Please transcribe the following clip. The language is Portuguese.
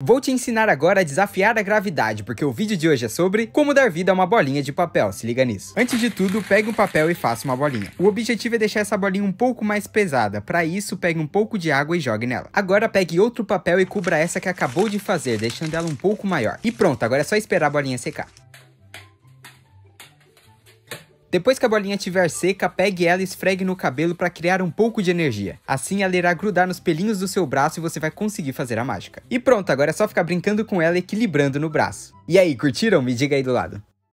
Vou te ensinar agora a desafiar a gravidade, porque o vídeo de hoje é sobre como dar vida a uma bolinha de papel, se liga nisso. Antes de tudo, pegue um papel e faça uma bolinha. O objetivo é deixar essa bolinha um pouco mais pesada, para isso pegue um pouco de água e jogue nela. Agora pegue outro papel e cubra essa que acabou de fazer, deixando ela um pouco maior. E pronto, agora é só esperar a bolinha secar. Depois que a bolinha estiver seca, pegue ela e esfregue no cabelo para criar um pouco de energia. Assim ela irá grudar nos pelinhos do seu braço e você vai conseguir fazer a mágica. E pronto, agora é só ficar brincando com ela equilibrando no braço. E aí, curtiram? Me diga aí do lado.